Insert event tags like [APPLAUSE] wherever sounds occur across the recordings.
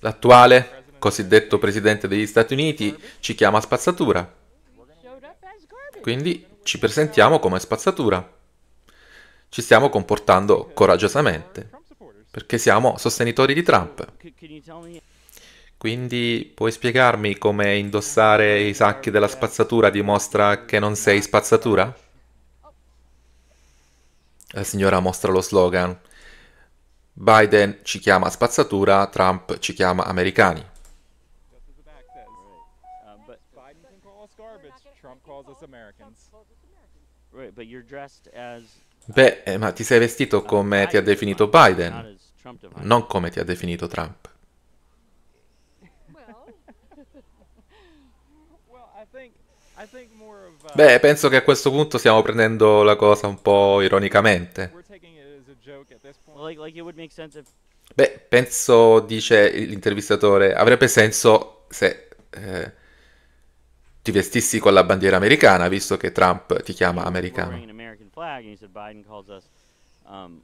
L'attuale cosiddetto presidente degli Stati Uniti ci chiama spazzatura. Quindi ci presentiamo come spazzatura. Ci stiamo comportando coraggiosamente perché siamo sostenitori di Trump. Quindi puoi spiegarmi come indossare i sacchi della spazzatura dimostra che non sei spazzatura? La signora mostra lo slogan Biden ci chiama spazzatura, Trump ci chiama americani. Beh, eh, ma ti sei vestito come ti ha definito Biden, non come ti ha definito Trump. Beh, penso che a questo punto stiamo prendendo la cosa un po' ironicamente. Beh, penso, dice l'intervistatore, avrebbe senso se eh, ti vestissi con la bandiera americana, visto che Trump ti chiama americano. Um,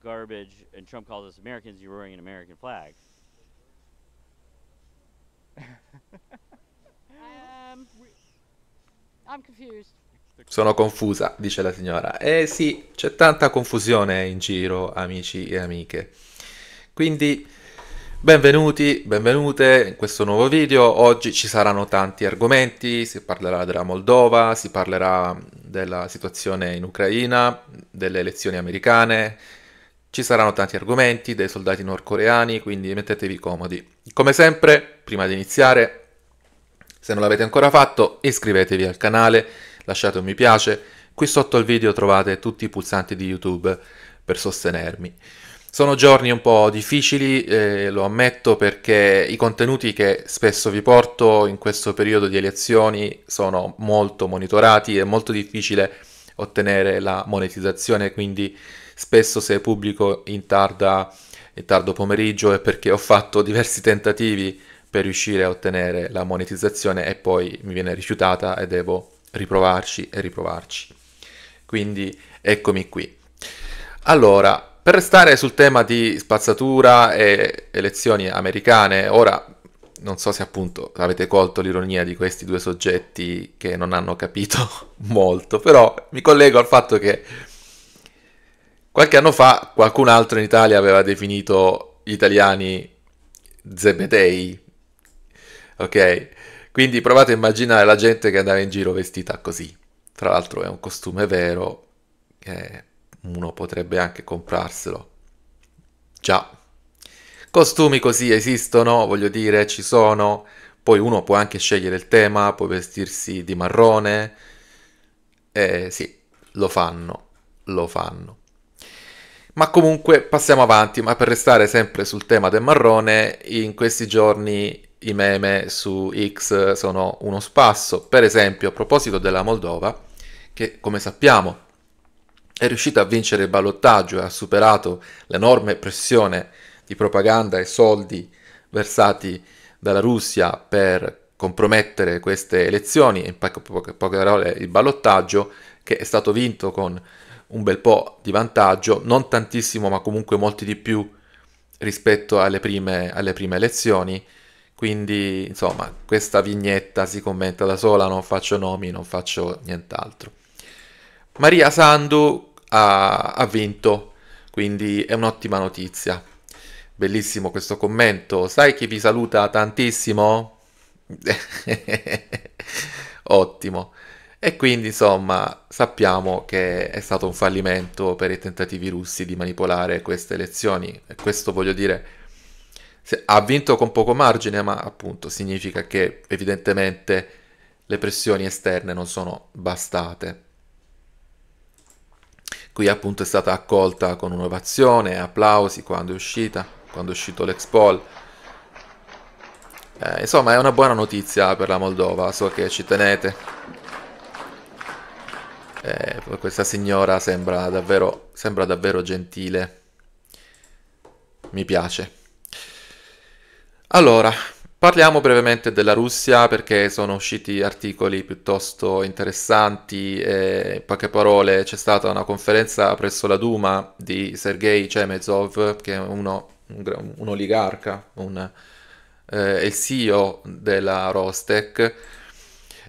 garbage and Trump calls us Americans, you're wearing an American flag. [LAUGHS] um, I'm confused. Sono confusa, dice la signora. Eh sì, c'è tanta confusione in giro, amici e amiche. Quindi, benvenuti, benvenute in questo nuovo video. Oggi ci saranno tanti argomenti, si parlerà della Moldova, si parlerà della situazione in Ucraina, delle elezioni americane, ci saranno tanti argomenti dei soldati nordcoreani, quindi mettetevi comodi. Come sempre, prima di iniziare, se non l'avete ancora fatto, iscrivetevi al canale lasciate un mi piace, qui sotto al video trovate tutti i pulsanti di YouTube per sostenermi. Sono giorni un po' difficili, eh, lo ammetto, perché i contenuti che spesso vi porto in questo periodo di elezioni sono molto monitorati, è molto difficile ottenere la monetizzazione, quindi spesso se pubblico in, tarda, in tardo pomeriggio è perché ho fatto diversi tentativi per riuscire a ottenere la monetizzazione e poi mi viene rifiutata e devo riprovarci e riprovarci. Quindi eccomi qui. Allora, per restare sul tema di spazzatura e elezioni americane, ora non so se appunto avete colto l'ironia di questi due soggetti che non hanno capito [LAUGHS] molto, però mi collego al fatto che qualche anno fa qualcun altro in Italia aveva definito gli italiani zebedei, ok? Quindi provate a immaginare la gente che andava in giro vestita così. Tra l'altro è un costume vero, eh, uno potrebbe anche comprarselo. Già. Costumi così esistono, voglio dire, ci sono. Poi uno può anche scegliere il tema, può vestirsi di marrone. Eh sì, lo fanno, lo fanno. Ma comunque passiamo avanti, ma per restare sempre sul tema del marrone, in questi giorni i meme su X sono uno spasso. Per esempio, a proposito della Moldova, che come sappiamo è riuscita a vincere il ballottaggio e ha superato l'enorme pressione di propaganda e soldi versati dalla Russia per compromettere queste elezioni, in poche, poche, poche parole il ballottaggio, che è stato vinto con un bel po' di vantaggio, non tantissimo ma comunque molti di più rispetto alle prime, alle prime elezioni, quindi, insomma, questa vignetta si commenta da sola, non faccio nomi, non faccio nient'altro. Maria Sandu ha, ha vinto, quindi è un'ottima notizia. Bellissimo questo commento. Sai chi vi saluta tantissimo? [LAUGHS] Ottimo. E quindi, insomma, sappiamo che è stato un fallimento per i tentativi russi di manipolare queste elezioni. E questo voglio dire ha vinto con poco margine, ma appunto significa che evidentemente le pressioni esterne non sono bastate. Qui appunto è stata accolta con un'ovazione, applausi quando è uscita, quando è uscito l'Expol. Eh, insomma è una buona notizia per la Moldova, so che ci tenete. Eh, questa signora sembra davvero, sembra davvero gentile. Mi piace. Allora, parliamo brevemente della Russia perché sono usciti articoli piuttosto interessanti. E, in poche parole, c'è stata una conferenza presso la Duma di Sergei Chemezov, che è uno, un, un oligarca, un, eh, il CEO della Rostec,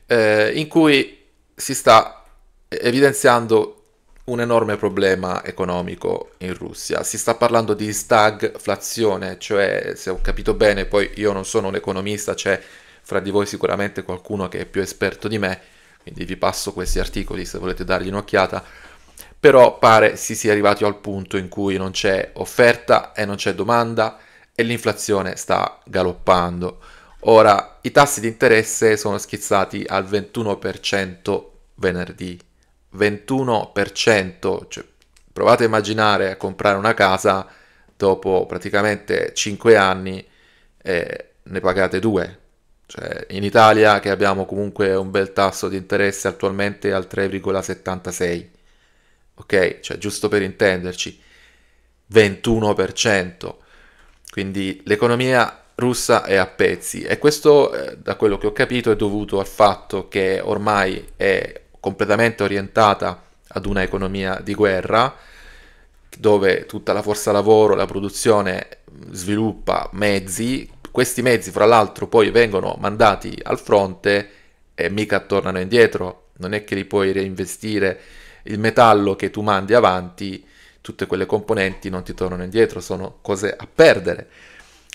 eh, in cui si sta evidenziando un enorme problema economico in Russia. Si sta parlando di stagflazione, cioè se ho capito bene, poi io non sono un economista, c'è fra di voi sicuramente qualcuno che è più esperto di me, quindi vi passo questi articoli se volete dargli un'occhiata, però pare si sia arrivati al punto in cui non c'è offerta e non c'è domanda e l'inflazione sta galoppando. Ora, i tassi di interesse sono schizzati al 21% venerdì 21%, cioè, provate a immaginare a comprare una casa dopo praticamente 5 anni e ne pagate 2. Cioè, in Italia che abbiamo comunque un bel tasso di interesse attualmente al 3,76. Ok, cioè giusto per intenderci, 21%. Quindi l'economia russa è a pezzi e questo eh, da quello che ho capito è dovuto al fatto che ormai è completamente orientata ad una economia di guerra, dove tutta la forza lavoro, la produzione sviluppa mezzi, questi mezzi fra l'altro poi vengono mandati al fronte e mica tornano indietro, non è che li puoi reinvestire, il metallo che tu mandi avanti, tutte quelle componenti non ti tornano indietro, sono cose a perdere.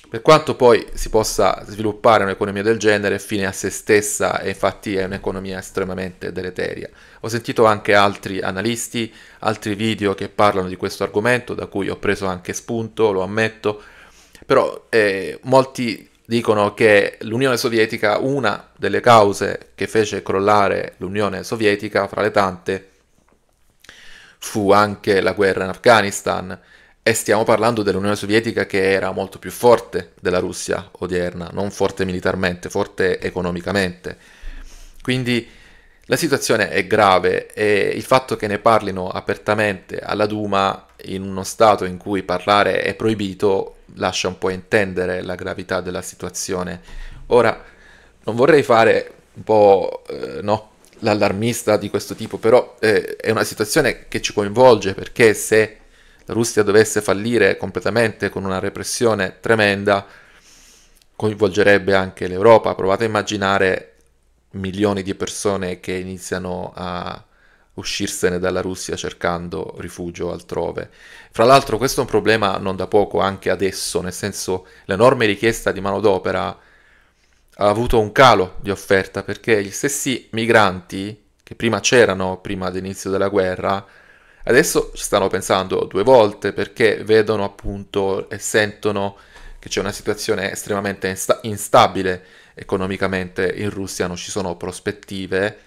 Per quanto poi si possa sviluppare un'economia del genere, è fine a se stessa e infatti è un'economia estremamente deleteria. Ho sentito anche altri analisti, altri video che parlano di questo argomento, da cui ho preso anche spunto, lo ammetto, però eh, molti dicono che l'Unione Sovietica, una delle cause che fece crollare l'Unione Sovietica, fra le tante, fu anche la guerra in Afghanistan e stiamo parlando dell'Unione Sovietica che era molto più forte della Russia odierna, non forte militarmente, forte economicamente. Quindi la situazione è grave e il fatto che ne parlino apertamente alla Duma in uno stato in cui parlare è proibito lascia un po' intendere la gravità della situazione. Ora, non vorrei fare un po' eh, no, l'allarmista di questo tipo, però eh, è una situazione che ci coinvolge perché se la Russia dovesse fallire completamente con una repressione tremenda, coinvolgerebbe anche l'Europa. Provate a immaginare milioni di persone che iniziano a uscirsene dalla Russia cercando rifugio altrove. Fra l'altro questo è un problema non da poco anche adesso, nel senso l'enorme richiesta di manodopera ha avuto un calo di offerta perché gli stessi migranti che prima c'erano, prima dell'inizio della guerra, Adesso ci stanno pensando due volte perché vedono appunto e sentono che c'è una situazione estremamente insta- instabile economicamente in Russia, non ci sono prospettive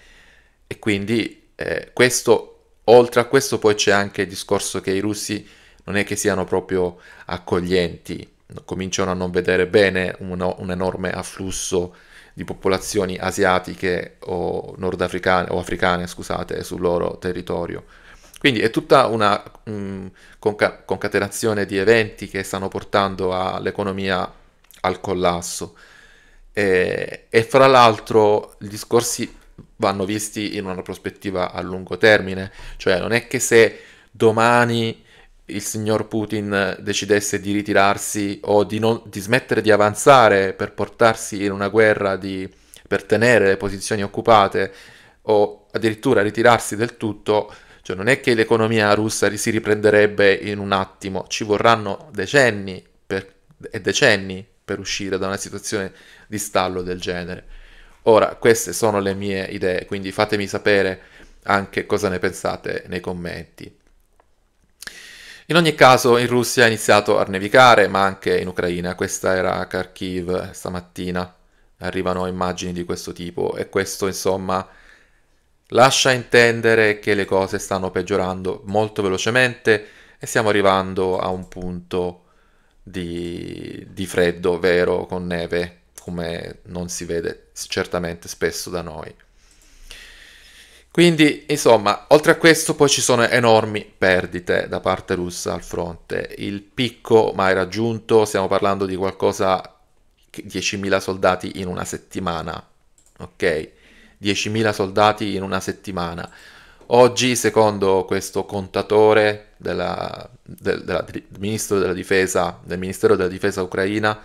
e quindi eh, questo, oltre a questo poi c'è anche il discorso che i russi non è che siano proprio accoglienti, cominciano a non vedere bene uno, un enorme afflusso di popolazioni asiatiche o nordafricane o africane, scusate, sul loro territorio. Quindi è tutta una mh, mm, conca- concatenazione di eventi che stanno portando all'economia al collasso. E, e fra l'altro i discorsi vanno visti in una prospettiva a lungo termine, cioè non è che se domani il signor Putin decidesse di ritirarsi o di, non, di smettere di avanzare per portarsi in una guerra di, per tenere le posizioni occupate o addirittura ritirarsi del tutto, rischio, non è che l'economia russa si riprenderebbe in un attimo, ci vorranno decenni per, e decenni per uscire da una situazione di stallo del genere. Ora, queste sono le mie idee, quindi fatemi sapere anche cosa ne pensate nei commenti. In ogni caso in Russia è iniziato a nevicare, ma anche in Ucraina. Questa era Kharkiv stamattina. Arrivano immagini di questo tipo e questo insomma lascia intendere che le cose stanno peggiorando molto velocemente e stiamo arrivando a un punto di, di freddo vero con neve come non si vede certamente spesso da noi. Quindi, insomma, oltre a questo poi ci sono enormi perdite da parte russa al fronte. Il picco mai raggiunto, stiamo parlando di qualcosa 10.000 soldati in una settimana, ok? 10.000 soldati in una settimana. Oggi, secondo questo contatore della, del, della, del, ministro della difesa, del Ministero della Difesa ucraina,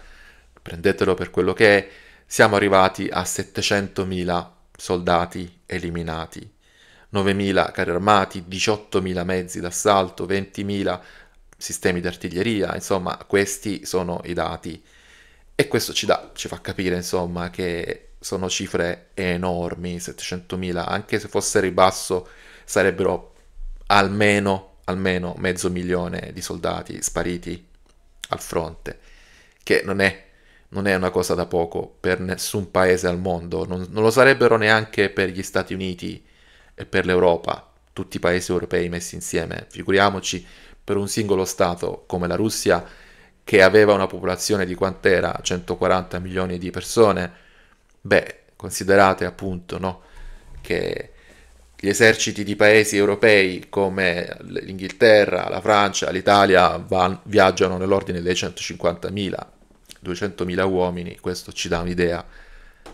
prendetelo per quello che è, siamo arrivati a 700.000 soldati eliminati, 9.000 carri armati, 18.000 mezzi d'assalto, 20.000 sistemi di artiglieria, insomma questi sono i dati. E questo ci, dà, ci fa capire insomma che sono cifre enormi, 700.000, anche se fosse ribasso sarebbero almeno, almeno mezzo milione di soldati spariti al fronte, che non è, non è una cosa da poco per nessun paese al mondo, non, non lo sarebbero neanche per gli Stati Uniti e per l'Europa, tutti i paesi europei messi insieme, figuriamoci per un singolo Stato come la Russia che aveva una popolazione di quant'era 140 milioni di persone, Beh, considerate appunto no, che gli eserciti di paesi europei come l'Inghilterra, la Francia, l'Italia van, viaggiano nell'ordine dei 150.000, 200.000 uomini, questo ci dà un'idea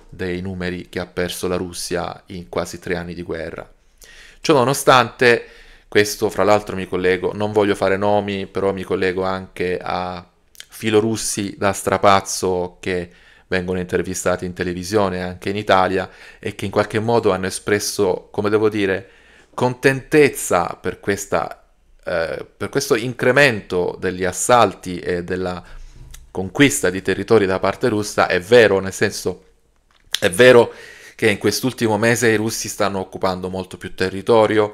dei numeri che ha perso la Russia in quasi tre anni di guerra. Ciononostante, questo fra l'altro mi collego, non voglio fare nomi, però mi collego anche a filorussi da strapazzo che vengono intervistati in televisione anche in Italia e che in qualche modo hanno espresso, come devo dire, contentezza per, questa, eh, per questo incremento degli assalti e della conquista di territori da parte russa, è vero, nel senso è vero che in quest'ultimo mese i russi stanno occupando molto più territorio,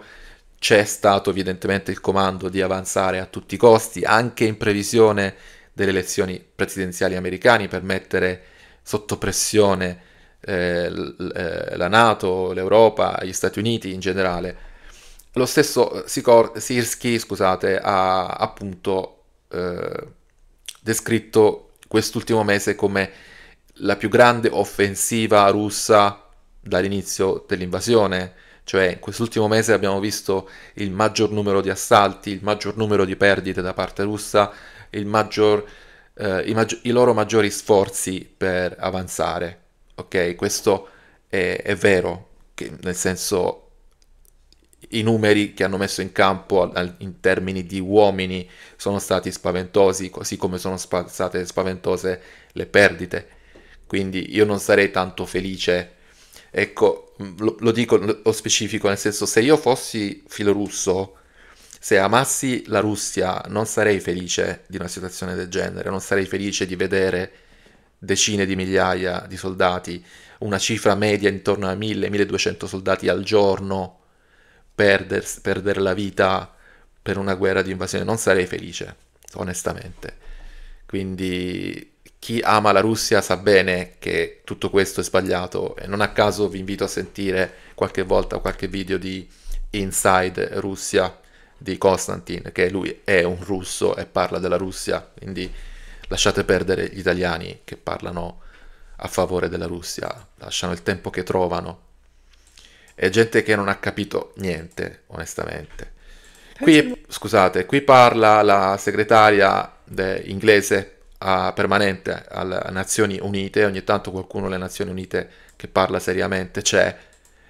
c'è stato evidentemente il comando di avanzare a tutti i costi, anche in previsione delle elezioni presidenziali americane, per mettere sotto pressione eh, eh, la Nato, l'Europa, gli Stati Uniti in generale. Lo stesso eh, Sikor- Sirski scusate, ha appunto eh, descritto quest'ultimo mese come la più grande offensiva russa dall'inizio dell'invasione, cioè in quest'ultimo mese abbiamo visto il maggior numero di assalti, il maggior numero di perdite da parte russa, il maggior eh, i, maggi- i, loro maggiori sforzi per avanzare. Ok, questo è, è vero, nel senso i numeri che hanno messo in campo in termini di uomini sono stati spaventosi, così come sono state spaventose le perdite. Quindi io non sarei tanto felice. Ecco, lo, lo dico, lo specifico, nel senso se io fossi filorusso se amassi la Russia non sarei felice di una situazione del genere, non sarei felice di vedere decine di migliaia di soldati, una cifra media intorno a 1000-1200 soldati al giorno perdersi, perdere la vita per una guerra di invasione, non sarei felice, onestamente. Quindi chi ama la Russia sa bene che tutto questo è sbagliato e non a caso vi invito a sentire qualche volta qualche video di Inside Russia di Konstantin, che lui è un russo e parla della Russia, quindi lasciate perdere gli italiani che parlano a favore della Russia, lasciano il tempo che trovano. È gente che non ha capito niente, onestamente. Qui, scusate, qui parla la segretaria de- inglese a, permanente alle Nazioni Unite, ogni tanto qualcuno alle Nazioni Unite che parla seriamente c'è,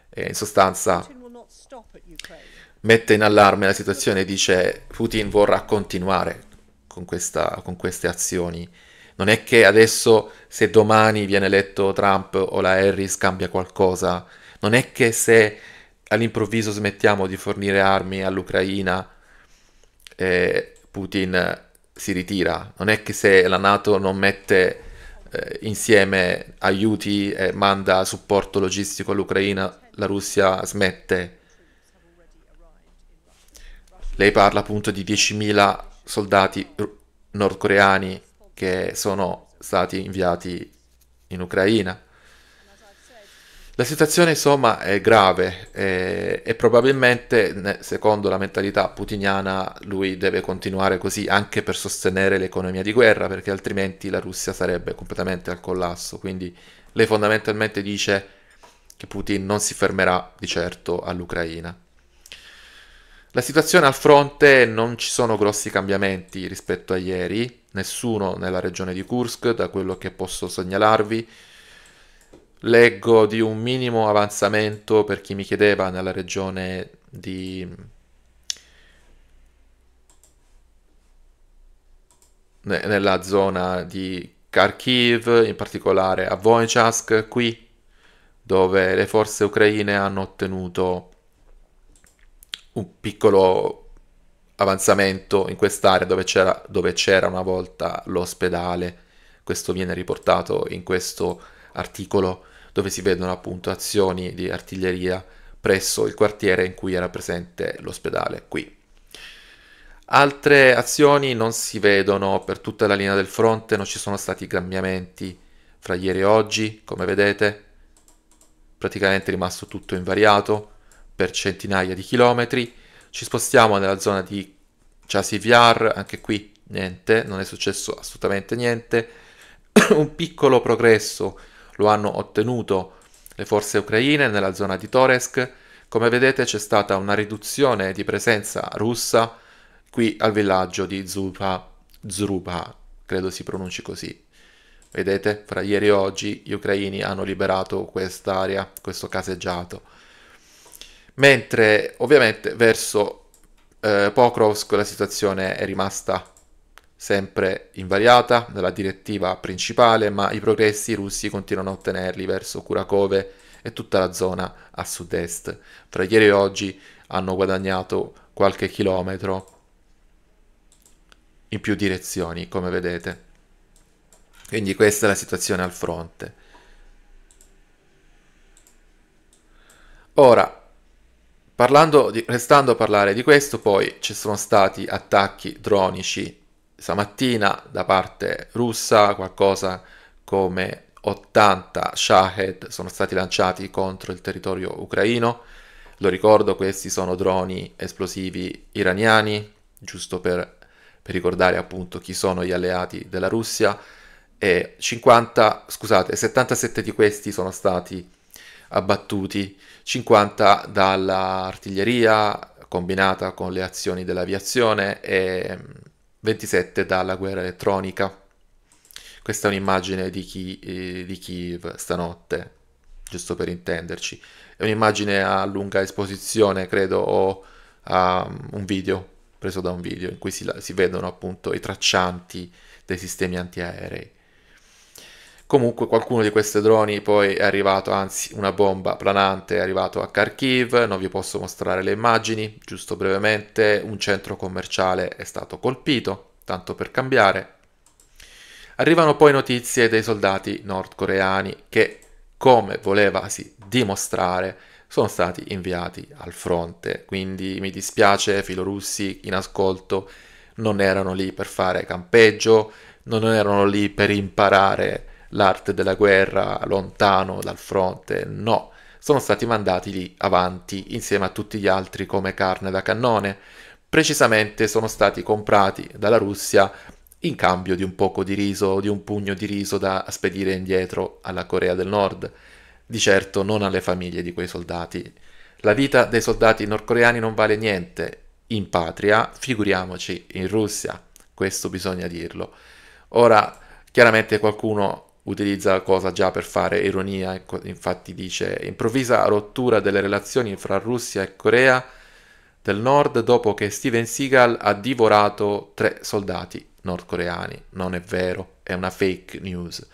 e in sostanza mette in allarme la situazione e dice Putin vorrà continuare con, questa, con queste azioni. Non è che adesso se domani viene eletto Trump o la Harris cambia qualcosa, non è che se all'improvviso smettiamo di fornire armi all'Ucraina eh, Putin si ritira, non è che se la Nato non mette eh, insieme aiuti e manda supporto logistico all'Ucraina la Russia smette lei parla appunto di 10.000 soldati nordcoreani che sono stati inviati in Ucraina. La situazione insomma è grave e, e, probabilmente secondo la mentalità putiniana lui deve continuare così anche per sostenere l'economia di guerra perché altrimenti la Russia sarebbe completamente al collasso. Quindi lei fondamentalmente dice che Putin non si fermerà di certo all'Ucraina. La situazione al fronte non ci sono grossi cambiamenti rispetto a ieri, nessuno nella regione di Kursk, da quello che posso segnalarvi. Leggo di un minimo avanzamento per chi mi chiedeva nella regione di... nella zona di Kharkiv, in particolare a Vojchask, qui, dove le forze ucraine hanno ottenuto un piccolo avanzamento in quest'area dove c'era, dove c'era una volta l'ospedale. Questo viene riportato in questo articolo dove si vedono appunto azioni di artiglieria presso il quartiere in cui era presente l'ospedale qui. Altre azioni non si vedono per tutta la linea del fronte, non ci sono stati cambiamenti fra ieri e oggi, come vedete, praticamente è rimasto tutto invariato per centinaia di chilometri. Ci spostiamo nella zona di Chasiviar, anche qui niente, non è successo assolutamente niente. [CLEARS THROAT] Un piccolo progresso lo hanno ottenuto le forze ucraine nella zona di Toresk. Come vedete c'è stata una riduzione di presenza russa qui al villaggio di Zupa, Zruba, credo si pronunci così. Vedete, fra ieri e oggi gli ucraini hanno liberato quest'area, questo caseggiato. Mentre ovviamente verso eh, Pokrovsk la situazione è rimasta sempre invariata nella direttiva principale, ma i progressi russi continuano a ottenerli verso Kurakove e tutta la zona a sud-est. Fra ieri e oggi hanno guadagnato qualche chilometro in più direzioni, come vedete. Quindi questa è la situazione al fronte. Ora, Parlando di, restando a parlare di questo, poi ci sono stati attacchi dronici stamattina da parte russa, qualcosa come 80 Shahed sono stati lanciati contro il territorio ucraino. Lo ricordo, questi sono droni esplosivi iraniani, giusto per, per ricordare appunto chi sono gli alleati della Russia. E 50, scusate, 77 di questi sono stati lanciati abbattuti, 50 dall'artiglieria combinata con le azioni dell'aviazione e 27 mm, dalla guerra elettronica. Questa è un'immagine di, chi, eh, di Kiev stanotte, giusto per intenderci. È un'immagine a lunga esposizione, credo, o a mm, un video, preso da un video, in cui si, si vedono appunto i traccianti dei sistemi antiaerei. Comunque qualcuno di questi droni poi è arrivato, anzi una bomba planante è arrivato a Kharkiv, non vi posso mostrare le immagini, giusto brevemente, un centro commerciale è stato colpito, tanto per cambiare. Arrivano poi notizie dei soldati nordcoreani che, come volevasi dimostrare, sono stati inviati al fronte, quindi mi dispiace filorussi in ascolto, non erano lì per fare campeggio, non erano lì per imparare l'arte della guerra lontano dal fronte, no, sono stati mandati lì avanti insieme a tutti gli altri come carne da cannone, precisamente sono stati comprati dalla Russia in cambio di un poco di riso, di un pugno di riso da spedire indietro alla Corea del Nord, di certo non alle famiglie di quei soldati. La vita dei soldati nordcoreani non vale niente in patria, figuriamoci in Russia, questo bisogna dirlo. Ora, chiaramente qualcuno utilizza la cosa già per fare ironia, ecco, infatti dice improvvisa rottura delle relazioni fra Russia e Corea del Nord dopo che Steven Seagal ha divorato tre soldati nordcoreani. Non è vero, è una fake news.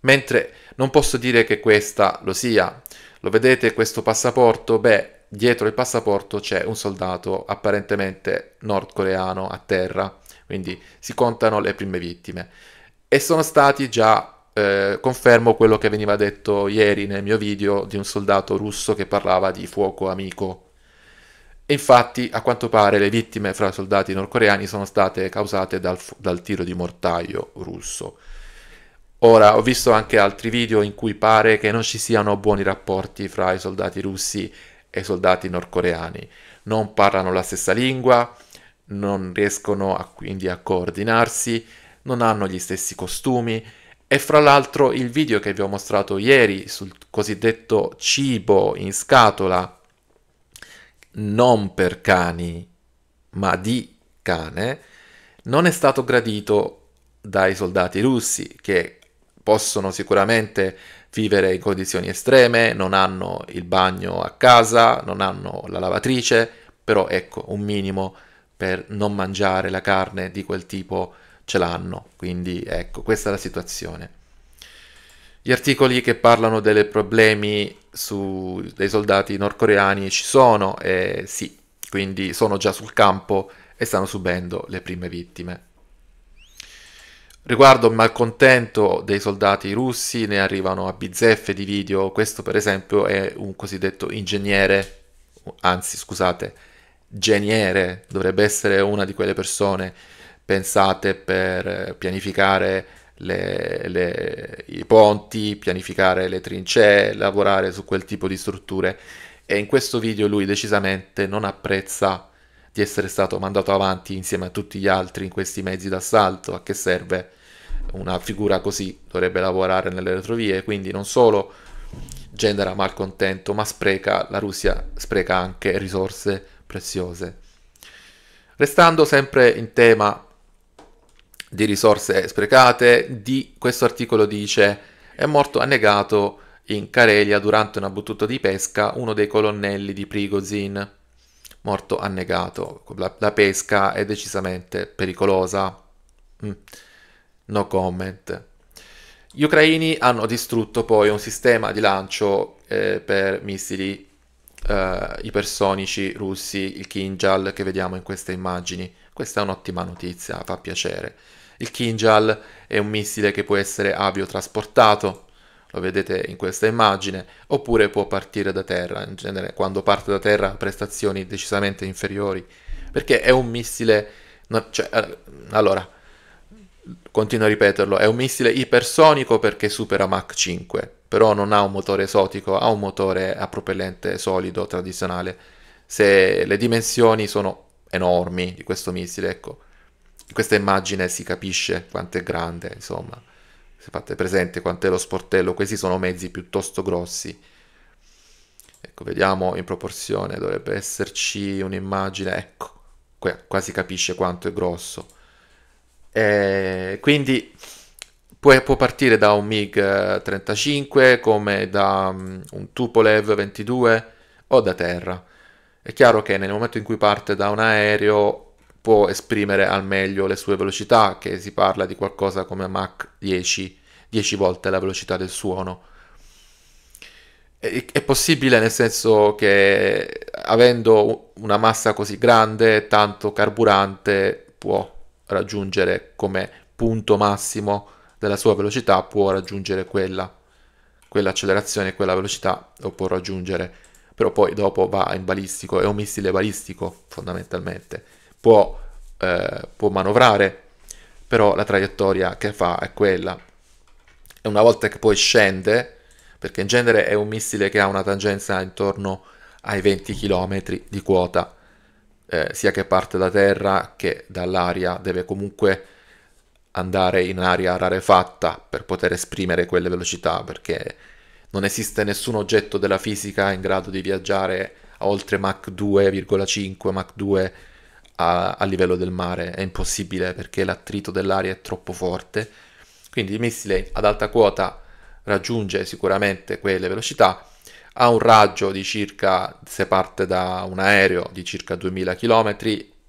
Mentre non posso dire che questa lo sia. Lo vedete questo passaporto? Beh, dietro il passaporto c'è un soldato apparentemente nordcoreano a terra, quindi si contano le prime vittime. E sono stati già eh, confermo quello che veniva detto ieri nel mio video di un soldato russo che parlava di fuoco amico. E infatti, a quanto pare, le vittime fra soldati nordcoreani sono state causate dal, dal tiro di mortaio russo. Ora, ho visto anche altri video in cui pare che non ci siano buoni rapporti fra i soldati russi e i soldati nordcoreani. Non parlano la stessa lingua, non riescono a, quindi a coordinarsi, non hanno gli stessi costumi, e fra l'altro il video che vi ho mostrato ieri sul cosiddetto cibo in scatola, non per cani, ma di cane, non è stato gradito dai soldati russi che possono sicuramente vivere in condizioni estreme, non hanno il bagno a casa, non hanno la lavatrice, però ecco un minimo per non mangiare la carne di quel tipo ce l'hanno, quindi ecco, questa è la situazione. Gli articoli che parlano dei problemi su, dei soldati nordcoreani ci sono e sì, quindi sono già sul campo e stanno subendo le prime vittime. Riguardo il malcontento dei soldati russi, ne arrivano a bizzeffe di video. Questo, per esempio, è un cosiddetto ingegnere, anzi, scusate, geniere, dovrebbe essere una di quelle persone pensate per eh, pianificare le, le, i ponti, pianificare le trincee, lavorare su quel tipo di strutture. E in questo video lui decisamente non apprezza di essere stato mandato avanti insieme a tutti gli altri in questi mezzi d'assalto. A che serve una figura così? Dovrebbe lavorare nelle retrovie, quindi non solo genera malcontento, ma spreca, la Russia spreca anche risorse preziose. Restando sempre in tema di risorse sprecate. Di, questo articolo dice è morto annegato in Carelia durante una battuta di pesca uno dei colonnelli di Prigozin, morto annegato. La, la pesca è decisamente pericolosa. Mm. No comment. Gli ucraini hanno distrutto poi un sistema di lancio eh, per missili eh, ipersonici russi, il Kinjal che vediamo in queste immagini. Questa è un'ottima notizia, fa piacere. Il Kinjal è un missile che può essere aviotrasportato, lo vedete in questa immagine, oppure può partire da terra, in genere quando parte da terra ha prestazioni decisamente inferiori, perché è un missile... cioè, eh, allora, continuo a ripeterlo, è un missile ipersonico perché supera Mach 5, però non ha un motore esotico, ha un motore a propellente solido tradizionale. Se le dimensioni sono enormi di questo missile, ecco, questa immagine si capisce quanto è grande, insomma, se fate presente quanto è lo sportello, questi sono mezzi piuttosto grossi. Ecco, vediamo in proporzione, dovrebbe esserci un'immagine, ecco, qua si capisce quanto è grosso. E quindi può, può, partire da un MiG 35 eh, come da mm, un Tupolev 22 o da terra. È chiaro che nel momento in cui parte da un aereo può esprimere al meglio le sue velocità, che si parla di qualcosa come Mach 10, 10 volte la velocità del suono. È, possibile nel senso che avendo una massa così grande, tanto carburante può raggiungere come punto massimo della sua velocità, può raggiungere quella, quell'accelerazione, quella velocità lo può raggiungere, però poi dopo va in balistico, è un missile balistico fondamentalmente può, eh, può manovrare, però la traiettoria che fa è quella. E una volta che poi scende, perché in genere è un missile che ha una tangenza intorno ai 20 km di quota, eh, sia che parte da terra che dall'aria, deve comunque andare in aria rarefatta per poter esprimere quelle velocità, perché non esiste nessun oggetto della fisica in grado di viaggiare a oltre Mach 2,5, Mach 2 a, a livello del mare, è impossibile perché l'attrito dell'aria è troppo forte. Quindi il missile ad alta quota raggiunge sicuramente quelle velocità, ha un raggio di circa, se parte da un aereo, di circa 2000 km,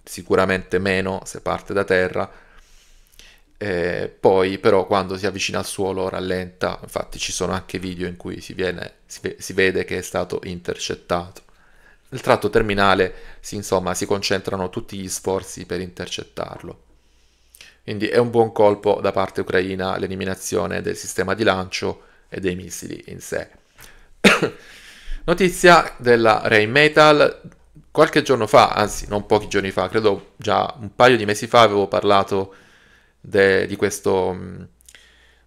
sicuramente meno se parte da terra, eh, poi però quando si avvicina al suolo rallenta, infatti ci sono anche video in cui si, viene, si, si vede che è stato intercettato. Nel tratto terminale si, insomma, si concentrano tutti gli sforzi per intercettarlo. Quindi è un buon colpo da parte ucraina l'eliminazione del sistema di lancio e dei missili in sé. [COUGHS] Notizia della Rain Metal. Qualche giorno fa, anzi non pochi giorni fa, credo già un paio di mesi fa avevo parlato de, di questo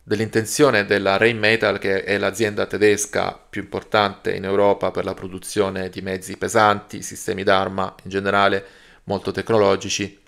dell'intenzione della Rheinmetall, che è l'azienda tedesca più importante in Europa per la produzione di mezzi pesanti, sistemi d'arma in generale molto tecnologici.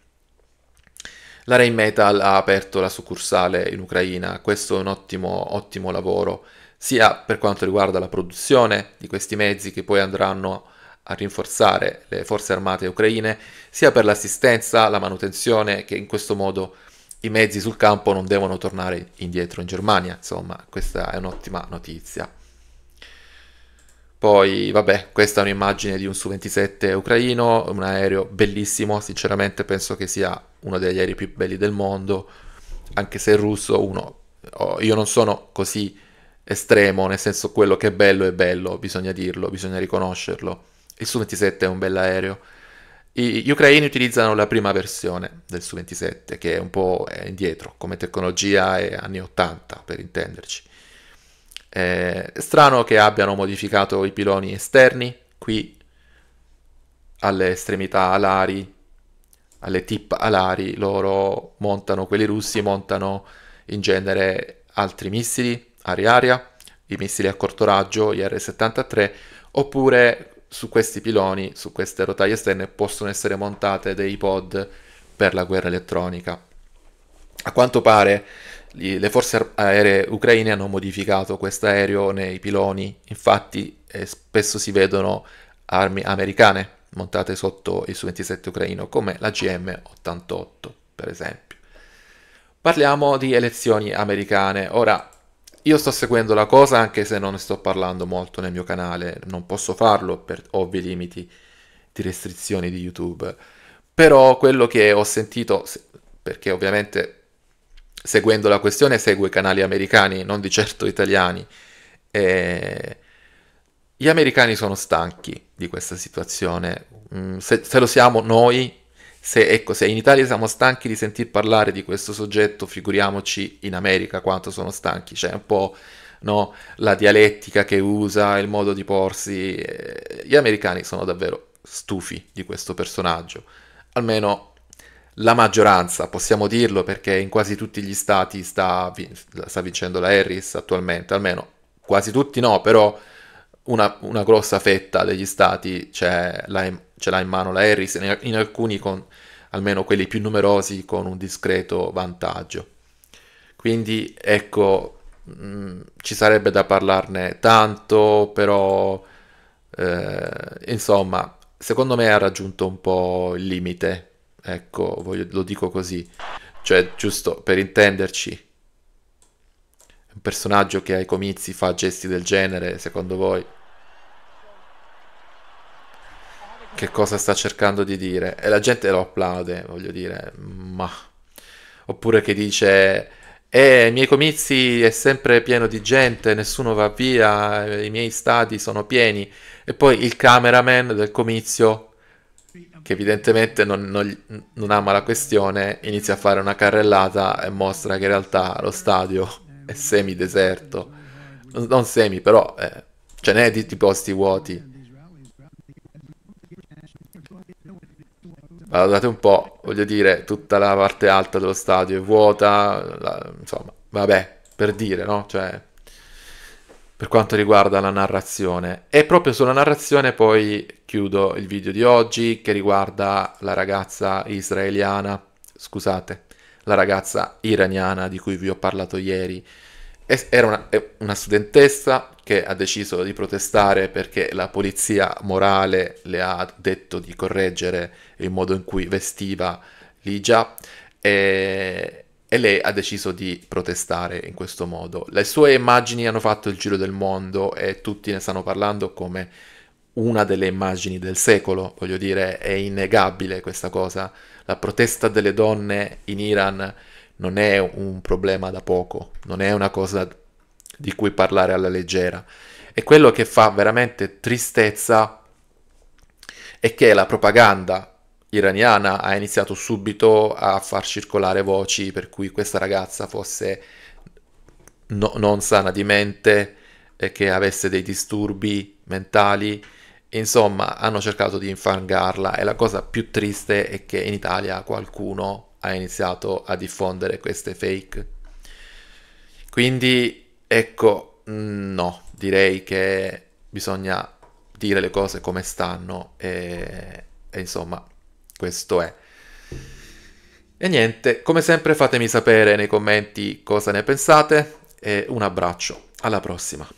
La Rheinmetall ha aperto la succursale in Ucraina, questo è un ottimo, ottimo lavoro, sia per quanto riguarda la produzione di questi mezzi che poi andranno a rinforzare le forze armate ucraine, sia per l'assistenza, la manutenzione che in questo modo i mezzi sul campo non devono tornare indietro in Germania, insomma, questa è un'ottima notizia. Poi, vabbè, questa è un'immagine di un Su-27 ucraino, un aereo bellissimo, sinceramente penso che sia uno degli aerei più belli del mondo, anche se il russo uno, io non sono così estremo, nel senso quello che è bello è bello, bisogna dirlo, bisogna riconoscerlo. Il Su-27 è un bell'aereo aereo gli ucraini utilizzano la prima versione del Su-27, che è un po' indietro, come tecnologia è anni 80, per intenderci. È strano che abbiano modificato i piloni esterni, qui alle estremità alari, alle tip alari, loro montano, quelli russi montano in genere altri missili aria-aria, i missili a corto raggio, gli R-73, oppure su questi piloni, su queste rotaie esterne, possono essere montate dei pod per la guerra elettronica. A quanto pare le forze aeree ucraine hanno modificato questo aereo nei piloni, infatti eh, spesso si vedono armi americane montate sotto il Su-27 ucraino, come la GM-88 per esempio. Parliamo di elezioni americane. Ora, io sto seguendo la cosa anche se non ne sto parlando molto nel mio canale, non posso farlo per ovvi limiti di restrizioni di YouTube, però quello che ho sentito, perché ovviamente seguendo la questione seguo i canali americani, non di certo italiani, e... gli americani sono stanchi di questa situazione, mm, se, se lo siamo noi se, ecco, se in Italia siamo stanchi di sentir parlare di questo soggetto, figuriamoci in America quanto sono stanchi, c'è un po' no, la dialettica che usa, il modo di porsi. Eh, gli americani sono davvero stufi di questo personaggio, almeno la maggioranza, possiamo dirlo, perché in quasi tutti gli stati sta, sta vincendo la Harris attualmente, almeno quasi tutti no, però una, una grossa fetta degli stati ce l'ha in, ce l'ha in mano la Harris, in, in alcuni con, almeno quelli più numerosi, con un discreto vantaggio. Quindi ecco, mh, mm, ci sarebbe da parlarne tanto, però eh, insomma, secondo me ha raggiunto un po' il limite, ecco, voglio, lo dico così. Cioè, giusto per intenderci, un personaggio che ai comizi fa gesti del genere, secondo voi? che cosa sta cercando di dire e la gente lo applaude, voglio dire, ma oppure che dice eh, i miei comizi è sempre pieno di gente, nessuno va via, eh, i miei stadi sono pieni e poi il cameraman del comizio che evidentemente non, non, non ama la questione inizia a fare una carrellata e mostra che in realtà lo stadio è semi deserto non semi però eh, ce n'è di, di posti vuoti Guardate un po', voglio dire, tutta la parte alta dello stadio è vuota, la, insomma, vabbè, per dire, no? Cioè, per quanto riguarda la narrazione. E proprio sulla narrazione poi chiudo il video di oggi che riguarda la ragazza israeliana, scusate, la ragazza iraniana di cui vi ho parlato ieri. Era una, una studentessa che ha deciso di protestare perché la polizia morale le ha detto di correggere il modo in cui vestiva Ligia e, e lei ha deciso di protestare in questo modo. Le sue immagini hanno fatto il giro del mondo e tutti ne stanno parlando come una delle immagini del secolo, voglio dire, è innegabile questa cosa. La protesta delle donne in Iran non è un problema da poco, non è una cosa di cui parlare alla leggera. E quello che fa veramente tristezza è che la propaganda iraniana ha iniziato subito a far circolare voci per cui questa ragazza fosse no, non sana di mente, e che avesse dei disturbi mentali, insomma hanno cercato di infangarla e la cosa più triste è che in Italia qualcuno ha iniziato a diffondere queste fake. Quindi Ecco, no, direi che bisogna dire le cose come stanno e, e insomma, questo è. E niente, come sempre fatemi sapere nei commenti cosa ne pensate e un abbraccio, alla prossima.